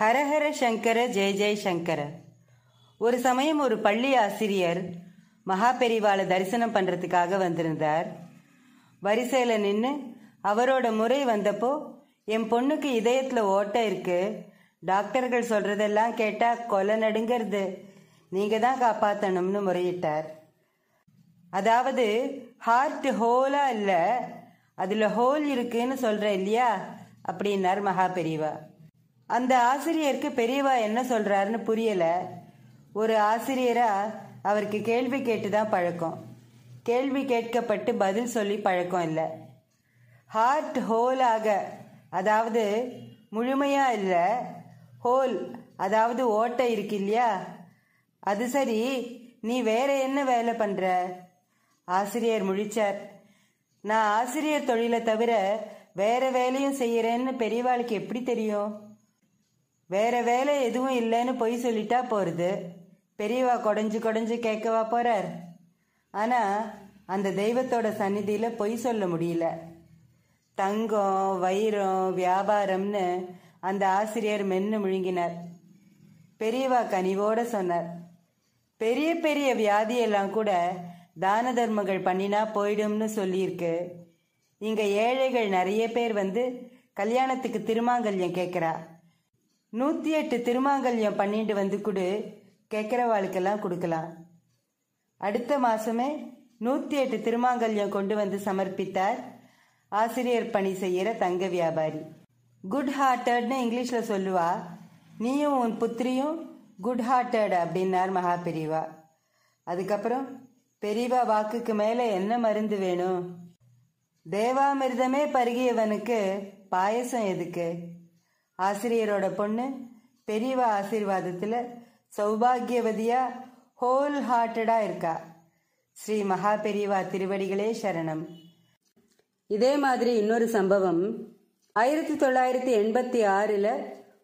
ஹரஹர சங்கர ஜெய ஜெய் சங்கர ஒரு சமயம் ஒரு பள்ளி ஆசிரியர் மகாபெரிவாலை தரிசனம் பண்ணுறதுக்காக வந்திருந்தார் வரிசையில் நின்று அவரோட முறை வந்தப்போ என் பொண்ணுக்கு இதயத்தில் ஓட்டை இருக்கு டாக்டர்கள் சொல்கிறதெல்லாம் கேட்டால் கொலை நடுங்கிறது நீங்கள் தான் காப்பாற்றணும்னு முறையிட்டார் அதாவது ஹார்ட் ஹோலாக இல்லை அதில் ஹோல் இருக்குன்னு சொல்கிறேன் இல்லையா அப்படின்னார் பெரிவா அந்த ஆசிரியருக்கு பெரியவா என்ன சொல்றாருன்னு புரியல ஒரு ஆசிரியரா அவருக்கு கேள்வி கேட்டு தான் பழக்கம் கேள்வி கேட்கப்பட்டு பதில் சொல்லி பழக்கம் இல்லை ஹார்ட் ஹோலாக அதாவது முழுமையா இல்லை ஹோல் அதாவது ஓட்டை இருக்கு இல்லையா அது சரி நீ வேற என்ன வேலை பண்ற ஆசிரியர் முழிச்சார் நான் ஆசிரியர் தொழிலை தவிர வேற வேலையும் செய்யறேன்னு பெரியவாளுக்கு எப்படி தெரியும் வேற வேலை எதுவும் இல்லைன்னு பொய் சொல்லிட்டா போகிறது பெரியவா குடஞ்சு குடஞ்சு கேட்கவா போகிறார் ஆனால் அந்த தெய்வத்தோட சந்நிதியில் பொய் சொல்ல முடியல தங்கம் வைரம் வியாபாரம்னு அந்த ஆசிரியர் மென்னு முழுங்கினார் பெரியவா கனிவோட சொன்னார் பெரிய பெரிய வியாதியெல்லாம் கூட தான தர்மங்கள் பண்ணினா போயிடும்னு சொல்லியிருக்கு இங்கே ஏழைகள் நிறைய பேர் வந்து கல்யாணத்துக்கு திருமாங்கல்யம் கேட்குறா நூற்றி எட்டு திருமாங்கல்யம் பண்ணிட்டு வந்து கொடு கேக்கிறவாளுக்கெல்லாம் கொடுக்கலாம் அடுத்த மாதமே நூற்றி எட்டு திருமாங்கல்யம் கொண்டு வந்து சமர்ப்பித்தார் ஆசிரியர் பணி செய்கிற தங்க வியாபாரி குட் ஹார்ட்டட்னு இங்கிலீஷில் சொல்லுவா நீயும் உன் புத்திரியும் குட் ஹார்ட்டட் அப்படின்னார் மகா பெரியவா அதுக்கப்புறம் பெரியவா வாக்குக்கு மேலே என்ன மருந்து வேணும் தேவாமிர்தமே பருகியவனுக்கு பாயசம் எதுக்கு ஆசிரியரோட பொண்ணு பெரியவா ஆசீர்வாதத்தில் சௌபாகியவதியா ஹோல் ஹார்ட்டடா இருக்கா ஸ்ரீ மகா பெரியவா திருவடிகளே சரணம் இதே மாதிரி இன்னொரு சம்பவம் ஆயிரத்தி தொள்ளாயிரத்தி எண்பத்தி ஆறில்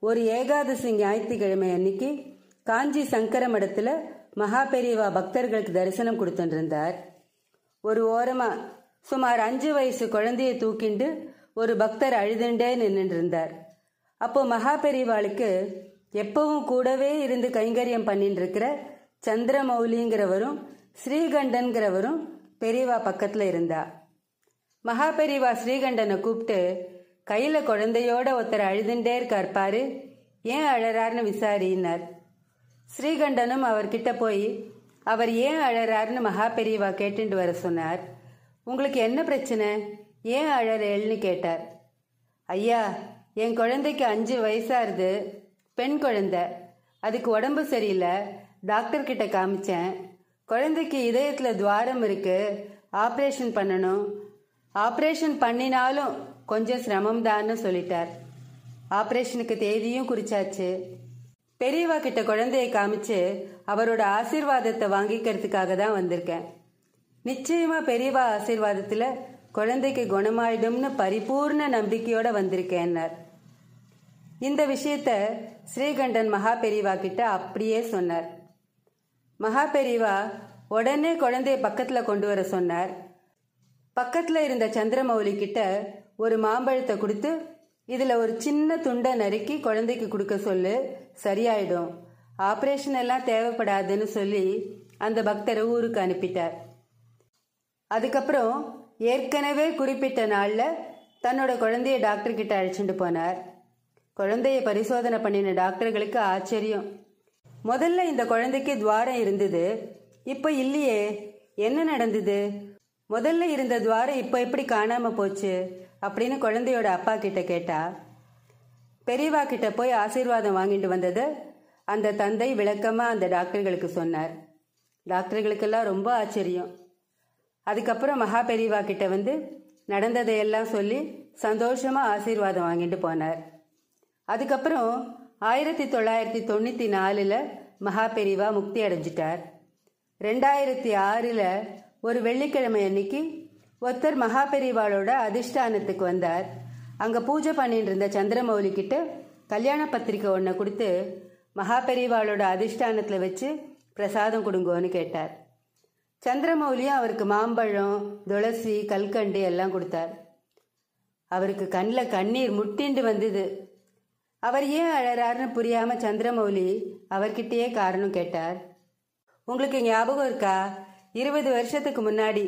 ஒரு ஏகாதசி ஞாயிற்றுக்கிழமை அன்னைக்கு காஞ்சி சங்கர மடத்தில் மகா பெரியவா பக்தர்களுக்கு தரிசனம் கொடுத்துருந்தார் ஒரு ஓரமாக சுமார் அஞ்சு வயசு குழந்தையை தூக்கிண்டு ஒரு பக்தர் அழுதுண்டே நின்றுட்டு இருந்தார் அப்போ மகா பெரியவாளுக்கு எப்பவும் கூடவே இருந்து கைங்கரியம் பண்ணிட்டு இருக்கிற சந்திரமௌலிங்கிறவரும் ஸ்ரீகண்டன்கிறவரும் பெரியவா பக்கத்துல இருந்தா மகா பெரியவா ஸ்ரீகண்டனை கூப்பிட்டு கையில குழந்தையோட ஒருத்தர் அழுதுண்டே இருக்கார் பாரு ஏன் அழறாருன்னு விசாரினார் ஸ்ரீகண்டனும் அவர்கிட்ட போய் அவர் ஏன் அழறாருன்னு மகா பெரியவா கேட்டுண்டு வர சொன்னார் உங்களுக்கு என்ன பிரச்சனை ஏன் அழறேன்னு கேட்டார் ஐயா என் குழந்தைக்கு அஞ்சு வயசாகுது பெண் குழந்தை அதுக்கு உடம்பு சரியில்லை டாக்டர் கிட்ட காமிச்சேன் குழந்தைக்கு இதயத்தில் துவாரம் இருக்கு ஆப்ரேஷன் பண்ணணும் ஆப்ரேஷன் பண்ணினாலும் கொஞ்சம் சிரமம்தான்னு சொல்லிட்டார் ஆப்ரேஷனுக்கு தேதியும் குறிச்சாச்சு பெரியவா கிட்ட குழந்தையை காமிச்சு அவரோட ஆசீர்வாதத்தை வாங்கிக்கிறதுக்காக தான் வந்திருக்கேன் நிச்சயமா பெரியவா ஆசீர்வாதத்தில் குழந்தைக்கு குணமாயிடும்னு பரிபூர்ண நம்பிக்கையோட வந்திருக்கேன்னார் இந்த விஷயத்த ஸ்ரீகண்டன் மகா கிட்ட அப்படியே சொன்னார் மகா உடனே குழந்தைய பக்கத்தில் கொண்டு வர சொன்னார் பக்கத்தில் இருந்த சந்திரமௌலி கிட்ட ஒரு மாம்பழத்தை கொடுத்து இதில் ஒரு சின்ன துண்டை நறுக்கி குழந்தைக்கு கொடுக்க சொல்லு சரியாயிடும் ஆப்ரேஷன் எல்லாம் தேவைப்படாதுன்னு சொல்லி அந்த பக்தரை ஊருக்கு அனுப்பிட்டார் அதுக்கப்புறம் ஏற்கனவே குறிப்பிட்ட நாளில் தன்னோட குழந்தைய டாக்டர்கிட்ட அழைச்சிட்டு போனார் குழந்தைய பரிசோதனை பண்ணின டாக்டர்களுக்கு ஆச்சரியம் முதல்ல இந்த குழந்தைக்கு துவாரம் இருந்தது இப்போ இல்லையே என்ன நடந்தது முதல்ல இருந்த துவாரம் இப்போ எப்படி காணாம போச்சு அப்படின்னு குழந்தையோட அப்பா கிட்ட கேட்டா பெரியவா கிட்ட போய் ஆசீர்வாதம் வாங்கிட்டு வந்தது அந்த தந்தை விளக்கமா அந்த டாக்டர்களுக்கு சொன்னார் டாக்டர்களுக்கெல்லாம் ரொம்ப ஆச்சரியம் அதுக்கப்புறம் மகா பெரியவா கிட்ட வந்து நடந்ததையெல்லாம் சொல்லி சந்தோஷமா ஆசீர்வாதம் வாங்கிட்டு போனார் அதுக்கப்புறம் ஆயிரத்தி தொள்ளாயிரத்தி தொண்ணூற்றி நாலில் மகா பெரிவா முக்தி அடைஞ்சிட்டார் ரெண்டாயிரத்தி ஆறில் ஒரு வெள்ளிக்கிழமை அன்னைக்கு ஒருத்தர் மகா பெரிவாளோட அதிஷ்டானத்துக்கு வந்தார் அங்கே பூஜை பண்ணிட்டு இருந்த சந்திரமௌலி கிட்ட கல்யாண பத்திரிக்கை ஒன்றை கொடுத்து மகா பெரிவாளோட வச்சு பிரசாதம் கொடுங்கோன்னு கேட்டார் சந்திரமௌலியும் அவருக்கு மாம்பழம் துளசி கல்கண்டு எல்லாம் கொடுத்தார் அவருக்கு கண்ணில் கண்ணீர் முட்டிண்டு வந்தது அவர் ஏன் அழறாருன்னு புரியாம சந்திரமௌலி அவர்கிட்டயே காரணம் கேட்டார் உங்களுக்கு ஞாபகம் இருக்கா இருபது வருஷத்துக்கு முன்னாடி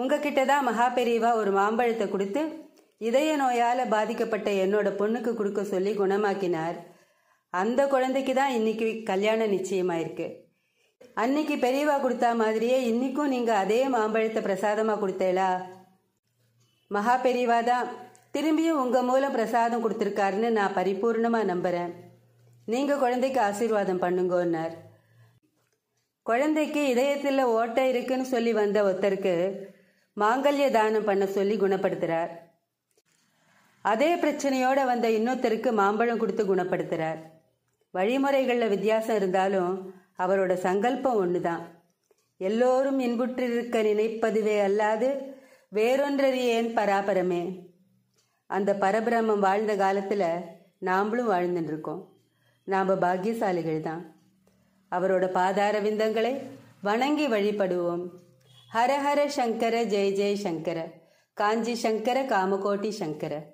உங்ககிட்ட தான் மகா பெரியவா ஒரு மாம்பழத்தை கொடுத்து இதய நோயால் பாதிக்கப்பட்ட என்னோட பொண்ணுக்கு கொடுக்க சொல்லி குணமாக்கினார் அந்த குழந்தைக்கு தான் இன்னைக்கு கல்யாணம் நிச்சயமாயிருக்கு அன்னைக்கு பெரியவா கொடுத்தா மாதிரியே இன்னைக்கும் நீங்கள் அதே மாம்பழத்தை பிரசாதமாக கொடுத்தேலா மகா பெரியவா தான் திரும்பியும் உங்கள் மூலம் பிரசாதம் கொடுத்துருக்காருன்னு நான் பரிபூர்ணமாக நம்புகிறேன் நீங்கள் குழந்தைக்கு ஆசீர்வாதம் பண்ணுங்கன்னார் குழந்தைக்கு இதயத்தில் ஓட்டை இருக்குன்னு சொல்லி வந்த ஒருத்தருக்கு மாங்கல்ய தானம் பண்ண சொல்லி குணப்படுத்துகிறார் அதே பிரச்சனையோட வந்த இன்னொருத்தருக்கு மாம்பழம் கொடுத்து குணப்படுத்துகிறார் வழிமுறைகளில் வித்தியாசம் இருந்தாலும் அவரோட சங்கல்பம் ஒன்று தான் எல்லோரும் இன்புற்றிருக்க நினைப்பதுவே அல்லாது வேறொன்றறியேன் பராபரமே அந்த பரபிரமம் வாழ்ந்த காலத்தில் நாம்ளும் வாழ்ந்துட்டுருக்கோம் நாம் பாக்கியசாலிகள் தான் அவரோட பாதார விந்தங்களை வணங்கி வழிபடுவோம் ஹரஹர சங்கர ஜெய் ஜெய் சங்கர காஞ்சி சங்கர காமகோட்டி சங்கர